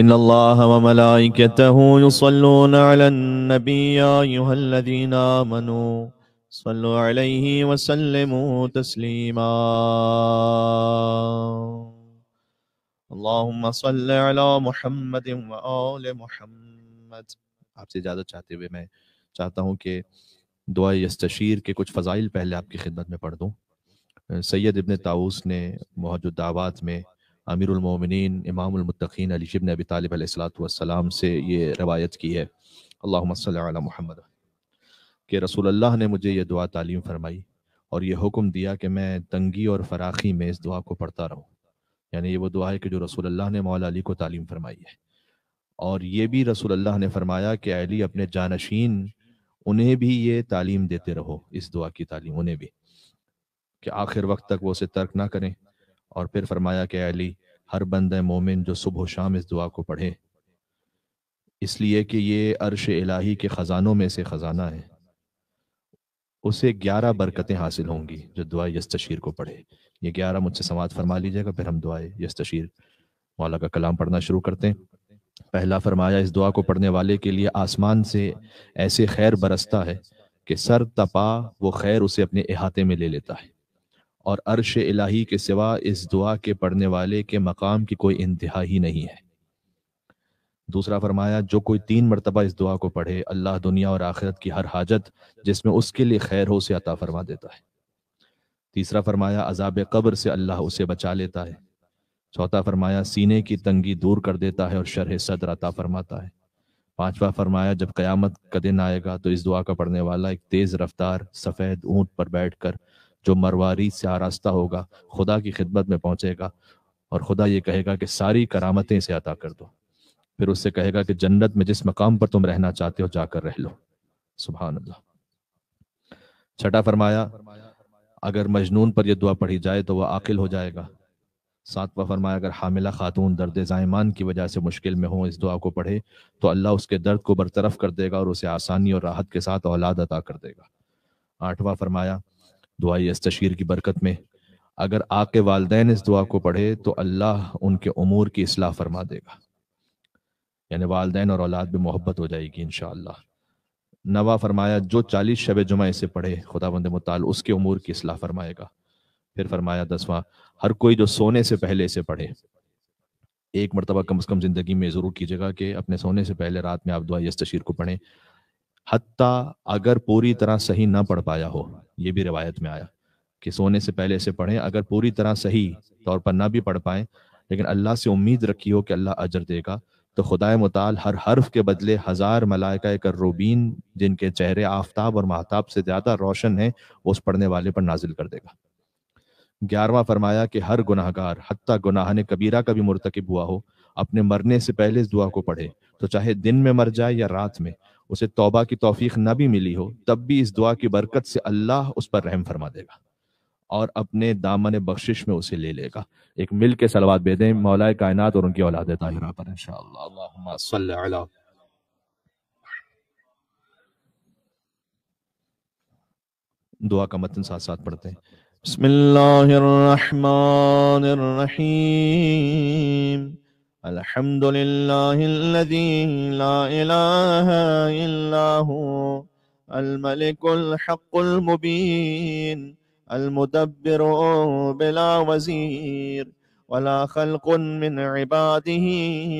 ان اللہ و ملائکتہو یصلون علی النبی یا ایوہا الذین آمنوا صلو علیہ وسلموا تسلیما اللہم صل علی محمد و آل محمد آپ سے اجازت چاہتے ہوئے میں چاہتا ہوں کہ دعا یستشیر کے کچھ فضائل پہلے آپ کی خدمت میں پڑھ دوں سید ابن تاؤس نے مہدد دعوات میں امیر المومنین امام المتقین علی شبن ابی طالب علیہ السلاۃ والسلام سے یہ روایت کی ہے صلی علی محمد کہ رسول اللہ نے مجھے یہ دعا تعلیم فرمائی اور یہ حکم دیا کہ میں تنگی اور فراخی میں اس دعا کو پڑھتا رہوں یعنی یہ وہ دعا ہے کہ جو رسول اللہ نے مولا علی کو تعلیم فرمائی ہے اور یہ بھی رسول اللہ نے فرمایا کہ علی اپنے جانشین انہیں بھی یہ تعلیم دیتے رہو اس دعا کی تعلیم انہیں بھی کہ آخر وقت تک وہ اسے ترک نہ کریں اور پھر فرمایا کہ علی ہر بند مومن جو صبح و شام اس دعا کو پڑھے اس لیے کہ یہ عرش الہی کے خزانوں میں سے خزانہ ہے اسے گیارہ برکتیں حاصل ہوں گی جو دعا یس تشیر کو پڑھے یہ گیارہ مجھ سے سماعت فرما لیجئے گا پھر ہم دعائے یس تشیر مولا کا کلام پڑھنا شروع کرتے ہیں پہلا فرمایا اس دعا کو پڑھنے والے کے لیے آسمان سے ایسے خیر برستا ہے کہ سر تپا وہ خیر اسے اپنے احاطے میں لے لیتا ہے اور عرش الہی کے سوا اس دعا کے پڑھنے والے کے مقام کی کوئی انتہا ہی نہیں ہے دوسرا فرمایا جو کوئی تین مرتبہ اس دعا کو پڑھے اللہ دنیا اور آخرت کی ہر حاجت جس میں اس کے لیے خیر ہو سے عطا فرما دیتا ہے تیسرا فرمایا عذاب قبر سے اللہ اسے بچا لیتا ہے چوتھا فرمایا سینے کی تنگی دور کر دیتا ہے اور شرح صدر عطا فرماتا ہے پانچواں فرمایا جب قیامت کا دن آئے گا تو اس دعا کا پڑھنے والا ایک تیز رفتار سفید اونٹ پر بیٹھ کر جو مرواری سے آراستہ ہوگا خدا کی خدمت میں پہنچے گا اور خدا یہ کہے گا کہ ساری کرامتیں اسے عطا کر دو پھر اس سے کہے گا کہ جنت میں جس مقام پر تم رہنا چاہتے ہو جا کر رہ لو سبحان اللہ چھٹا فرمایا اگر مجنون پر یہ دعا پڑھی جائے تو وہ عاقل ہو جائے گا ساتواں فرمایا اگر حاملہ خاتون درد زائمان کی وجہ سے مشکل میں ہوں اس دعا کو پڑھے تو اللہ اس کے درد کو برطرف کر دے گا اور اسے آسانی اور راحت کے ساتھ اولاد عطا کر دے گا آٹھواں فرمایا دعائی اس تشہیر کی برکت میں اگر آپ کے والدین اس دعا کو پڑھے تو اللہ ان کے امور کی اصلاح فرما دے گا یعنی والدین اور اولاد بھی محبت ہو جائے گی انشاءاللہ نوا فرمایا جو چالیس شب جمعہ اسے پڑھے خدا بند مطال اس کے امور کی اصلاح فرمائے گا پھر فرمایا دسواں ہر کوئی جو سونے سے پہلے اسے پڑھے ایک مرتبہ کم از کم زندگی میں ضرور کیجیے گا کہ اپنے سونے سے پہلے رات میں آپ دعا اس تشیر کو پڑھیں حتیٰ اگر پوری طرح صحیح نہ پڑھ پایا ہو یہ بھی روایت میں آیا کہ سونے سے پہلے اسے پڑھیں اگر پوری طرح صحیح طور پر نہ بھی پڑھ پائیں لیکن اللہ سے امید رکھی ہو کہ اللہ اجر دے گا تو خدا مطال ہر حرف کے بدلے ہزار ملائکہ کروبین جن کے چہرے آفتاب اور محتاب سے زیادہ روشن وہ اس پڑھنے والے پر نازل کر دے گا گیارہواں فرمایا کہ ہر گناہ گار حتیٰ گناہ نے کبیرہ کا بھی مرتکب ہوا ہو اپنے مرنے سے پہلے اس دعا کو پڑھے تو چاہے دن میں مر جائے یا رات میں اسے توبہ کی توفیق نہ بھی ملی ہو تب بھی اس دعا کی برکت سے اللہ اس پر رحم فرما دے گا اور اپنے دامن بخشش میں اسے لے لے گا ایک مل کے سلوات بے دیں مولا کائنات اور ان کی اولاد طاہرہ ہاں پر انشاءاللہ اللہم صلی اللہ دعا کا متن ساتھ ساتھ پڑھتے ہیں بسم اللہ الرحمن الرحیم الحمد لله الذي لا إله إلا هو الملك الحق المبين المدبر بلا وزير ولا خلق من عباده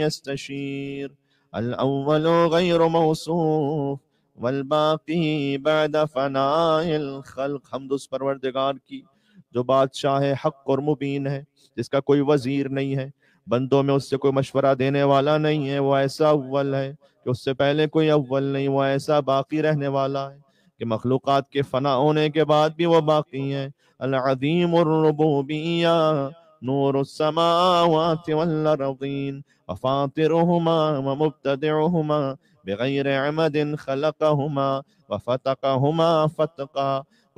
يستشير الأول غير موصوف والباقي بعد فناء الخلق حمد اس پروردگار کی جو بادشاہ حق اور مبین ہے جس کا کوئی وزیر نہیں ہے بندوں میں اس سے کوئی مشورہ دینے والا نہیں ہے وہ ایسا اول ہے کہ اس سے پہلے کوئی اول نہیں وہ ایسا باقی رہنے والا ہے کہ مخلوقات کے فنا ہونے کے بعد بھی وہ باقی ہے العظیم الربوبیہ نور السماوات والارضین وفاطرهما ومبتدعهما بغیر عمد خلقهما وفتقهما فتقا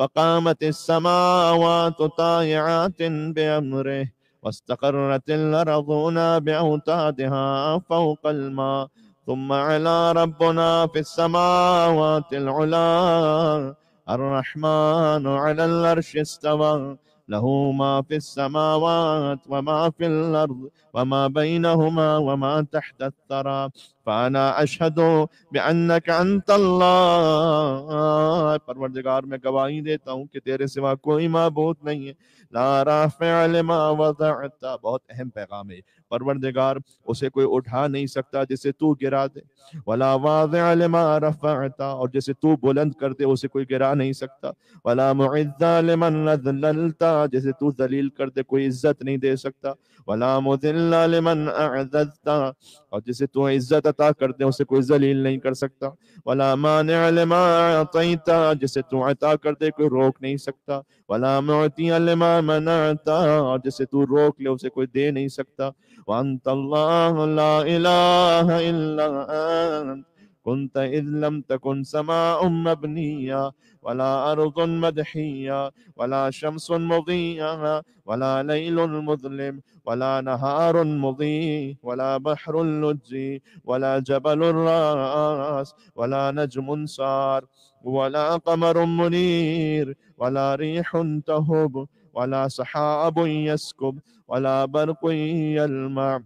وقامت السماوات طائعات کا واستقرت الأرض هنا بأوتادها فوق الماء ثم على ربنا في السماوات العلا الرحمن على الأرش استوى له ما في السماوات وما في الأرض وما بينهما وما تحت الثرى فانا اشہد بانک انت اللہ پروردگار میں گواہی دیتا ہوں کہ تیرے سوا کوئی معبود نہیں ہے لا رافع لما وضعت بہت اہم پیغام ہے پروردگار اسے کوئی اٹھا نہیں سکتا جسے تو گرا دے ولا واضع لما رفعت اور جسے تو بلند کر دے اسے کوئی گرا نہیں سکتا ولا معز لمن ذللت جسے تو ذلیل کر دے کوئی عزت نہیں دے سکتا ولا مذل لمن اعززت اور جسے تو عزت عطا کر ہیں اسے کوئی ذلیل نہیں کر سکتا وَلَا مَانِعَ لِمَا عَطَيْتَا جسے تو عطا کر دے کوئی روک نہیں سکتا وَلَا مُعْتِيَ لِمَا مَنَعْتَا جسے تو روک لے اسے کوئی دے نہیں سکتا وَأَنْتَ اللَّهُ لَا إِلَهَ إِلَّا أَنْتَ كنت إذ لم تكن سماء مبنية ولا أرض مدحية ولا شمس مضيئة ولا ليل مظلم ولا نهار مضيء ولا بحر لجي ولا جبل راس ولا نجم سار ولا قمر منير ولا ريح تهب ولا سحاب يسكب ولا برق يلمع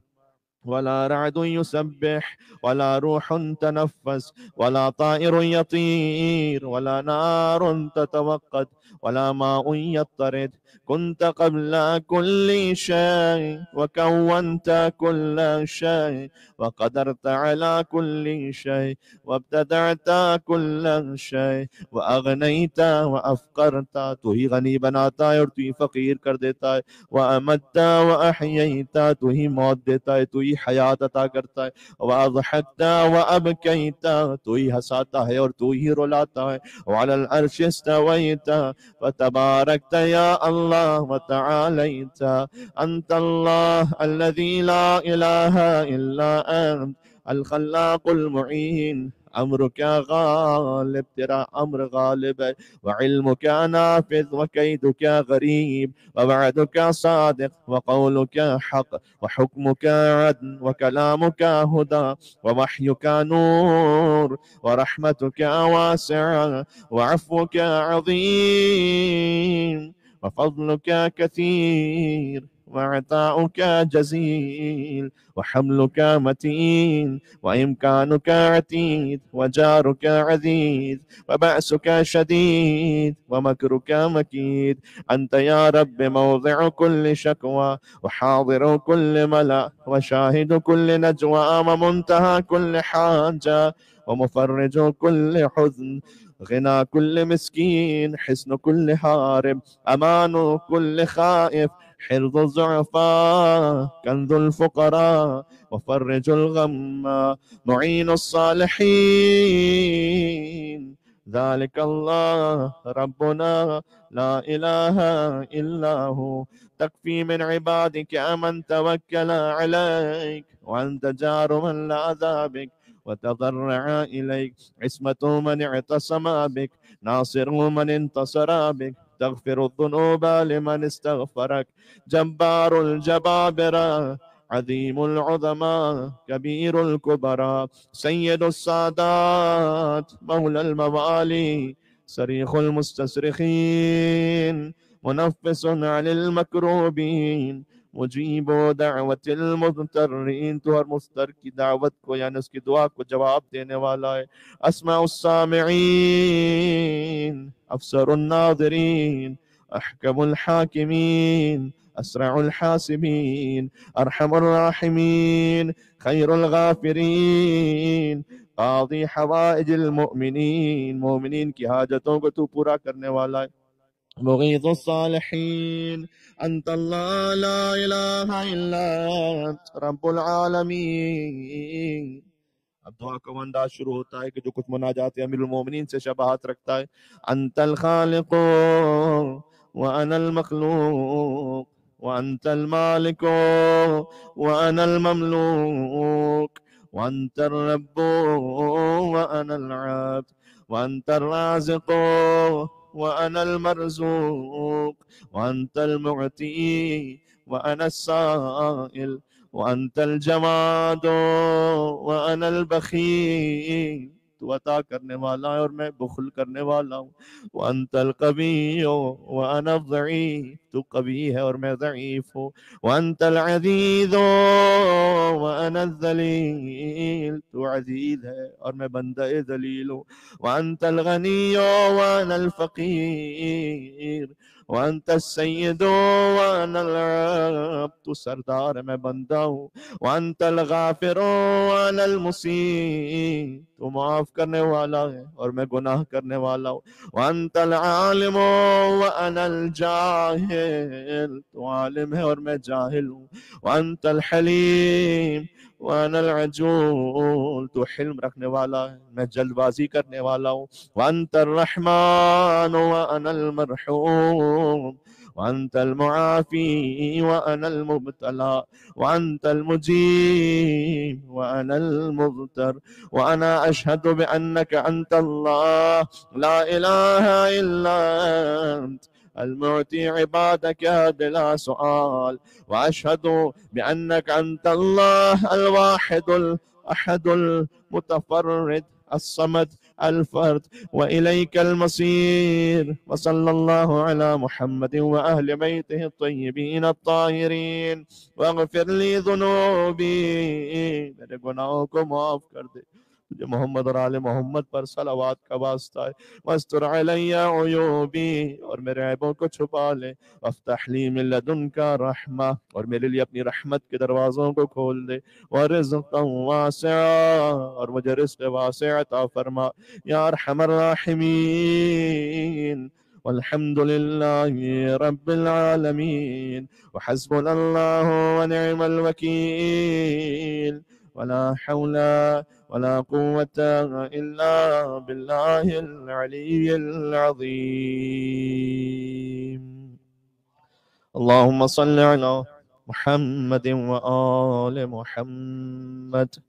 ولا رعد يسبح ولا روح تنفس ولا طائر يطير ولا نار تتوقد ولا ماء يطرد كنت قبل كل شيء وكونت كل شيء وقدرت على كل شيء وابتدعت كل شيء واغنيت وافقرت تهي غني بناتا ہے فقير تو کر دیتا وامدت وأحييت تهي موت دیتا حیات عطا کرتا ہے واضحتا و اب تو ہی ہساتا ہے اور تو ہی رولاتا ہے وعلی الارش استویتا و یا اللہ و انت اللہ الذي لا الہ الا انت الخلاق المعین أمرك غالب ترى أمر غالب وعلمك نافذ وكيدك غريب ووعدك صادق وقولك حق وحكمك عدل وكلامك هدى ووحيك نور ورحمتك واسعة وعفوك عظيم وفضلك كثير وعطاؤك جزيل وحملك متين وإمكانك عتيد وجارك عزيز وبأسك شديد ومكرك مكيد أنت يا رب موضع كل شكوى وحاضر كل ملأ وشاهد كل نجوى ومنتهى كل حاجة ومفرج كل حزن غنى كل مسكين حسن كل هارب أمان كل خائف حرض الضعفاء كنز الفقراء وفرج الغم معين الصالحين ذلك الله ربنا لا إله إلا هو تكفي من عبادك أمن توكل عليك وأنت جار من لعذابك وتضرع إليك عصمة من اعتصم بك ناصر من انتصر بك تغفر الذنوب لمن استغفرك جبار الجبابرة عظيم العظماء كبير الكبراء سيد السادات مولى الموالي صريخ المستصرخين منفس عن المكروبين مجیب و دعوت المضطرین تو ہر مستر کی دعوت کو یعنی اس کی دعا کو جواب دینے والا ہے اسمع السامعین افسر الناظرین احکم الحاکمین اسرع الحاسبین ارحم الراحمین خیر الغافرین قاضی حوائج المؤمنین مومنين کی حاجتوں کو تو پورا کرنے والا ہے مغيث الصالحين أنت الله لا إله إلا أنت رب العالمين اب دعا کو اندازہ شروع ہوتا ہے کہ جو کچھ مناجات امیر المومنین سے شباہت رکھتا ہے انت الخالق وانا المخلوق وانت المالك وانا المملوك وانت الرب وانا العبد وانت الرازق وأنا المرزوق وأنت المعتي وأنا السائل وأنت الجماد وأنا البخيل تو عطا کرنے والا ہے اور میں بخل کرنے والا ہوں وانت القوی وانا الضعیف تو قوی ہے اور میں ضعیف ہوں وانت العزیز وانا تو عزیز ہے اور میں بندہ ذلیل ہوں وانت وانت الغنی وانا الفقیر السید وانا تل تو سردار میں بندہ ہوں وانت الغافر وانا تو معاف کرنے والا ہے اور میں گناہ کرنے والا ہوں تو عالم ہے اور میں جاہل ہوں وانت الحلیم وانا العجول تو حلم رکھنے والا ہے میں جلد بازی کرنے والا ہوں وانت الرحمن وانا المرحوم وأنت المعافي وأنا المبتلى وأنت المجيب وأنا المغتر وأنا أشهد بأنك أنت الله لا إله إلا أنت المعطي عبادك بلا سؤال واشهد بانك انت الله الواحد الاحد المتفرد الصمد الفرد وإليك المصير وصلى الله على محمد وأهل بيته الطيبين الطاهرين واغفر لي ذنوبي محمد اور آل محمد پر صلوات کا واسطہ ہے علیہ عیوبی اور میرے عیبوں کو چھپا لے لی من لدن کا رحمہ اور میرے اپنی رحمت کے دروازوں کو کھول دے ورزقا واسعا اور مجھے رزق واسع عطا فرما یا ارحم الراحمین والحمد لله رب العالمين وحسبنا الله ونعم الوكيل ولا حول ولا قوة إلا بالله العلي العظيم اللهم صل على محمد وآل محمد